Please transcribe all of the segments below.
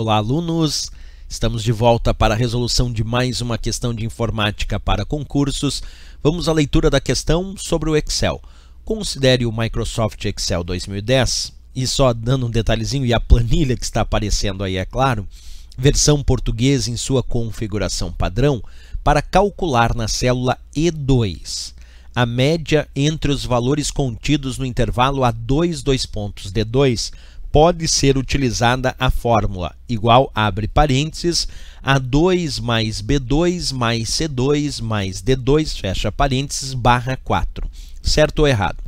Olá, alunos! Estamos de volta para a resolução de mais uma questão de informática para concursos. Vamos à leitura da questão sobre o Excel. Considere o Microsoft Excel 2010 e só dando um detalhezinho e a planilha que está aparecendo aí, é claro, versão portuguesa em sua configuração padrão para calcular na célula E2 a média entre os valores contidos no intervalo A2, dois pontos D2 pode ser utilizada a fórmula igual, abre parênteses, A2 mais B2 mais C2 mais D2, fecha parênteses, barra 4. Certo ou errado?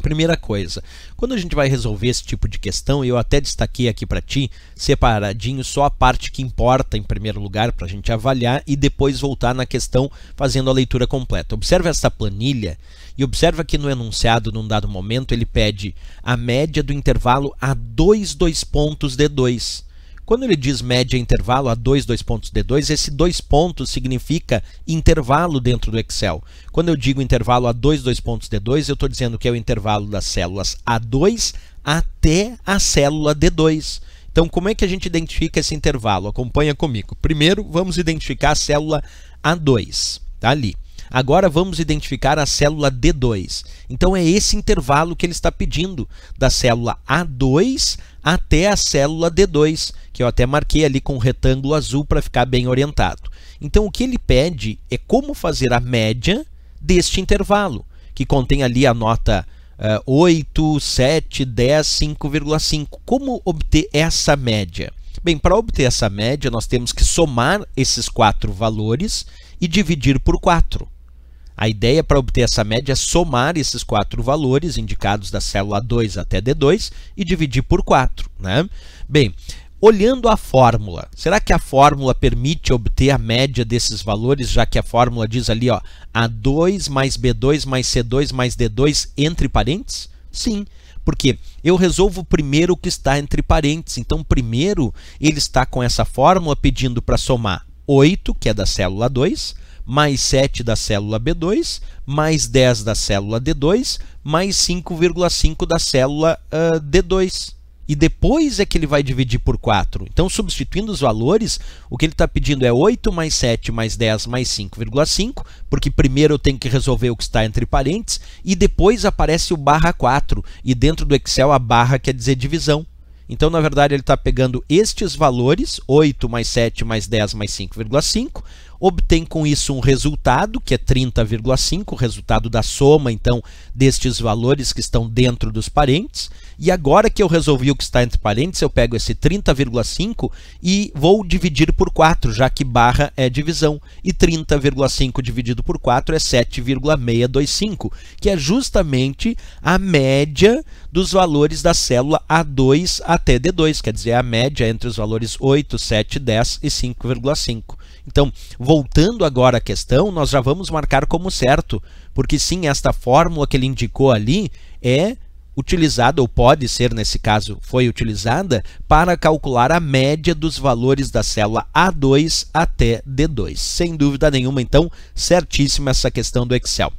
Primeira coisa, quando a gente vai resolver esse tipo de questão, eu até destaquei aqui para ti, separadinho só a parte que importa em primeiro lugar para a gente avaliar e depois voltar na questão fazendo a leitura completa. Observa essa planilha e observa que no enunciado, num dado momento, ele pede a média do intervalo a 2, 2 pontos de 2 quando ele diz média intervalo a 2, 2 pontos D2, esse 2 pontos significa intervalo dentro do Excel. Quando eu digo intervalo a 2, 2 pontos D2, eu estou dizendo que é o intervalo das células A2 até a célula D2. Então, como é que a gente identifica esse intervalo? Acompanha comigo. Primeiro, vamos identificar a célula A2, tá ali. Agora vamos identificar a célula D2. Então é esse intervalo que ele está pedindo, da célula A2 até a célula D2, que eu até marquei ali com um retângulo azul para ficar bem orientado. Então o que ele pede é como fazer a média deste intervalo, que contém ali a nota uh, 8, 7, 10, 5,5. Como obter essa média? Bem, para obter essa média, nós temos que somar esses quatro valores e dividir por 4. A ideia para obter essa média é somar esses quatro valores indicados da célula 2 até D2 e dividir por 4. Né? Bem, olhando a fórmula, será que a fórmula permite obter a média desses valores, já que a fórmula diz ali ó, A2 mais B2 mais C2 mais D2 entre parênteses? Sim, porque eu resolvo primeiro o que está entre parênteses. Então, primeiro ele está com essa fórmula pedindo para somar 8, que é da célula 2, mais 7 da célula B2, mais 10 da célula D2, mais 5,5 da célula uh, ah, D2. E depois é que ele vai dividir por 4. Então, substituindo os valores, o que ele está pedindo é 8 mais 7 mais 10 mais 5,5, porque primeiro eu tenho que resolver o que está entre parênteses, e depois aparece o barra 4, e dentro do Excel a barra quer dizer divisão. Então, na verdade, ele está pegando estes valores, 8 mais 7 mais 10 mais 5,5, obtém com isso um resultado, que é 30,5, o resultado da soma, então, destes valores que estão dentro dos parentes. E agora que eu resolvi o que está entre parênteses, eu pego esse 30,5 e vou dividir por 4, já que barra é divisão. E 30,5 dividido por 4 é 7,625, que é justamente a média dos valores da célula A2 até D2, quer dizer, a média entre os valores 8, 7, 10 e 5,5. Então, voltando agora à questão, nós já vamos marcar como certo, porque sim, esta fórmula que ele indicou ali é utilizada, ou pode ser nesse caso, foi utilizada, para calcular a média dos valores da célula A2 até D2. Sem dúvida nenhuma, então, certíssima essa questão do Excel.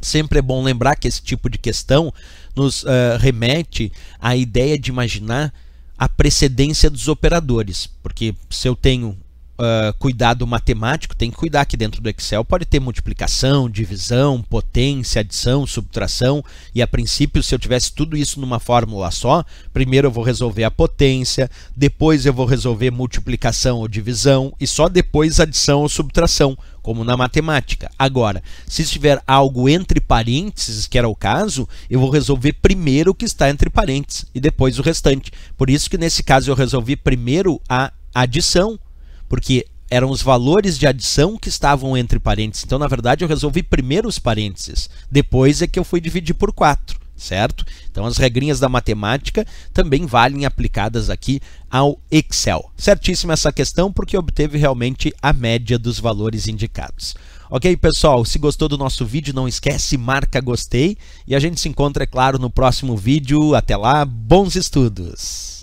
Sempre é bom lembrar que esse tipo de questão nos uh, remete à ideia de imaginar a precedência dos operadores, porque se eu tenho uh, cuidado matemático, tem que cuidar que dentro do Excel pode ter multiplicação, divisão, potência, adição, subtração. E a princípio, se eu tivesse tudo isso numa fórmula só, primeiro eu vou resolver a potência, depois eu vou resolver multiplicação ou divisão e só depois adição ou subtração, como na matemática. Agora, se estiver algo entre parênteses, que era o caso, eu vou resolver primeiro o que está entre parênteses e depois o restante. Por isso que nesse caso eu resolvi primeiro a adição porque eram os valores de adição que estavam entre parênteses. Então, na verdade, eu resolvi primeiro os parênteses, depois é que eu fui dividir por 4, certo? Então, as regrinhas da matemática também valem aplicadas aqui ao Excel. Certíssima essa questão, porque obteve realmente a média dos valores indicados. Ok, pessoal? Se gostou do nosso vídeo, não esquece, marca gostei. E a gente se encontra, é claro, no próximo vídeo. Até lá, bons estudos!